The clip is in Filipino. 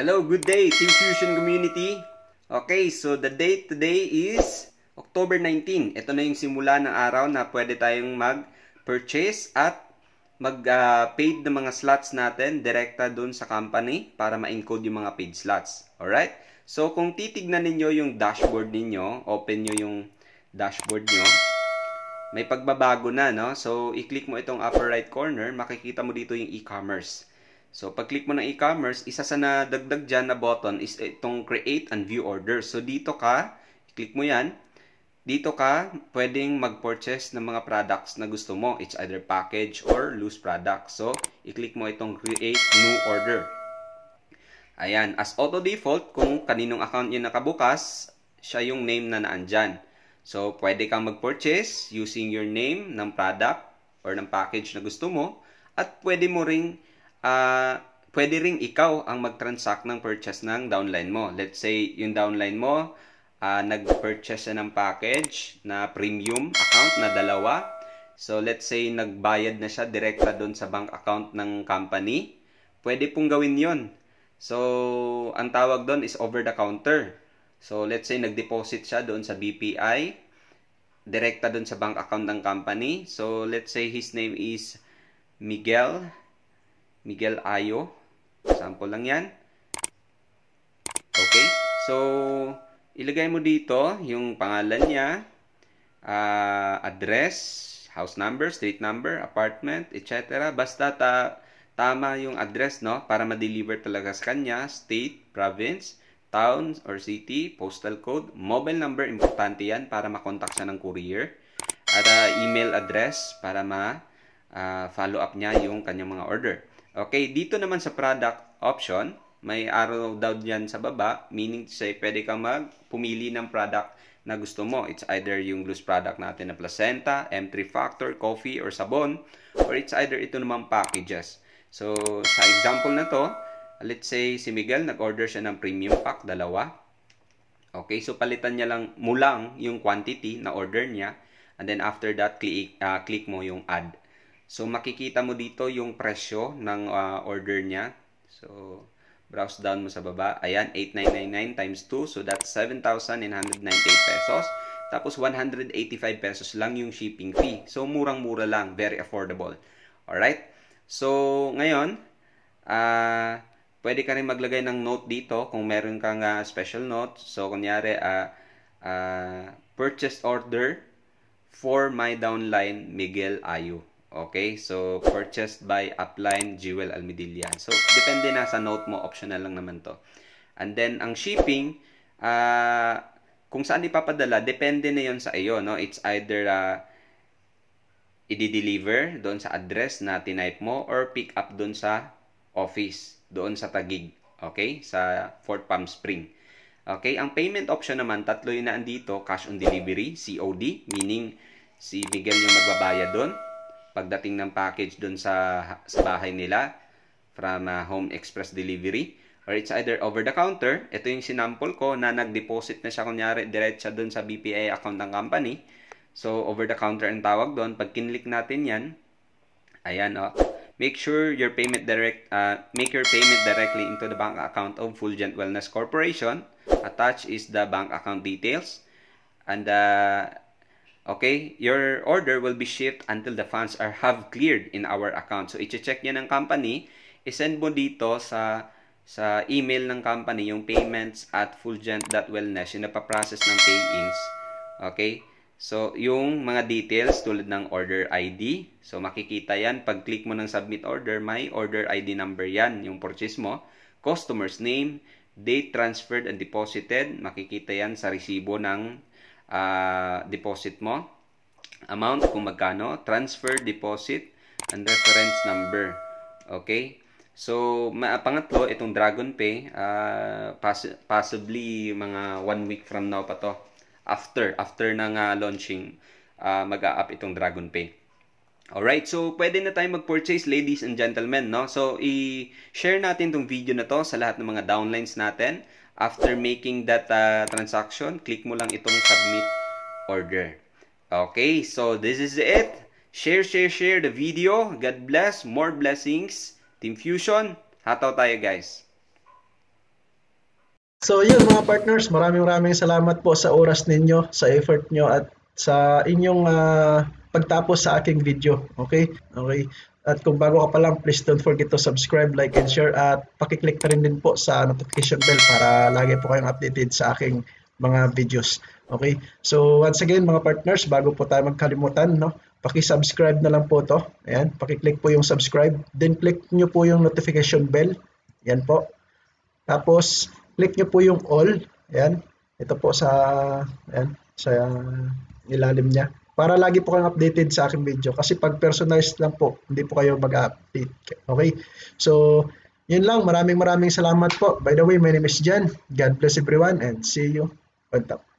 Hello, good day, Team Fusion Community. Okay, so the date today is October 19. Ito na yung simula ng araw na pwede tayong mag-purchase at mag-paid ah, uh, ng mga slots natin direkta doon sa company para ma-encode yung mga paid slots. Alright? So, kung titignan ninyo yung dashboard ninyo, open nyo yung dashboard nyo, may pagbabago na, no? So, i-click mo itong upper right corner, makikita mo dito yung e-commerce. So, pag-click mo ng e-commerce, isa sa nadagdag dyan na button is itong create and view order. So, dito ka, click mo yan. Dito ka, pwedeng mag-purchase ng mga products na gusto mo. It's either package or loose product. So, i-click mo itong create new order. Ayan, as auto default, kung kaninong account yun nakabukas, siya yung name na naandyan. So, pwede kang mag-purchase using your name ng product or ng package na gusto mo. At pwede mo ring uh, pwede ring ikaw ang mag-transact ng purchase ng downline mo. Let's say, yung downline mo, uh, nag-purchase siya ng package na premium account na dalawa. So, let's say, nagbayad na siya direkta doon sa bank account ng company. Pwede pong gawin yon So, ang tawag doon is over-the-counter. So, let's say, nag-deposit siya doon sa BPI, direkta doon sa bank account ng company. So, let's say, his name is Miguel Miguel Ayo. Sample lang yan. Okay? So, ilagay mo dito yung pangalan niya, uh, address, house number, street number, apartment, etc. Basta ta tama yung address, no? Para ma-deliver talaga sa kanya, state, province, town or city, postal code, mobile number, importante yan para makontak siya ng courier. At uh, email address para ma-follow ah, uh, up niya yung kanyang mga order. Okay, dito naman sa product option, may arrow down yan sa baba, meaning to say, pwede kang magpumili ng product na gusto mo. It's either yung loose product natin na placenta, M3 factor, coffee, or sabon, or it's either ito naman packages. So, sa example na to, let's say si Miguel, nag-order siya ng premium pack, dalawa. Okay, so palitan niya lang mulang yung quantity na order niya, and then after that, click, uh, click mo yung add. So makikita mo dito yung presyo ng uh, order niya. So browse down mo sa baba. Ayan, 8,999 times 2. So that's 7,998 pesos. Tapos 185 pesos lang yung shipping fee. So murang-mura lang, very affordable. Alright? So ngayon, uh, pwede ka rin maglagay ng note dito kung meron kang uh, special note. So kunyari, uh, uh, purchase order for my downline Miguel Ayo. Okay, so purchased by Upline Jewel Almedillan. So, depende na sa note mo, optional lang naman to. And then, ang shipping, uh, kung saan ipapadala, depende na yon sa iyo. No? It's either uh, i-deliver doon sa address na tinype mo or pick up doon sa office, doon sa Tagig. Okay, sa Fort Palm Spring. Okay, ang payment option naman, tatlo yun na andito, cash on delivery, COD, meaning si Miguel yung magbabaya doon pagdating ng package doon sa, sa bahay nila from uh, Home Express Delivery or it's either over the counter. Ito yung sinample ko na nag-deposit na siya kunyari diretsa doon sa BPI account ng company. So, over the counter ang tawag doon. Pag kinlik natin yan, ayan o. Oh, make sure your payment direct, uh, make your payment directly into the bank account of Fulgent Wellness Corporation. Attached is the bank account details. And uh, Okay? Your order will be shipped until the funds are have cleared in our account. So, i-check niya ng company. I-send mo dito sa sa email ng company yung payments at fulgent.wellness yung napaprocess ng pay-ins. Okay? So, yung mga details tulad ng order ID. So, makikita yan. Pag-click mo ng submit order, may order ID number yan, yung purchase mo. Customer's name, date transferred and deposited. Makikita yan sa resibo ng uh, deposit mo, amount kung magkano, transfer deposit, and reference number. Okay? So, pangatlo, itong Dragon Pay, uh, ah, poss possibly mga one week from now pa to. After, after ng uh, launching, uh, mag-a-up itong Dragon Pay. Alright, so pwede na tayo mag-purchase ladies and gentlemen, no? So, i-share natin tong video na to sa lahat ng mga downlines natin After making that uh, transaction, click mo lang itong submit order. Okay, so this is it. Share, share, share the video. God bless. More blessings. Team Fusion, hataw tayo guys. So yun mga partners, maraming maraming salamat po sa oras ninyo, sa effort nyo at sa inyong uh, pagtapos sa aking video. Okay? Okay. At kung bago ka pa lang, please don't forget to subscribe, like, and share. At pakiclick na rin din po sa notification bell para lagi po kayong updated sa aking mga videos. Okay? So, once again, mga partners, bago po tayo magkalimutan, no? Paki-subscribe na lang po to. Ayan, paki-click po yung subscribe. Then, click nyo po yung notification bell. Ayan po. Tapos, click nyo po yung all. Ayan. Ito po sa, ayan, sa ah, ilalim niya para lagi po kayong updated sa aking video kasi pag personalized lang po, hindi po kayo mag-update. Okay? So, yun lang. Maraming maraming salamat po. By the way, my name is Jan. God bless everyone and see you on top.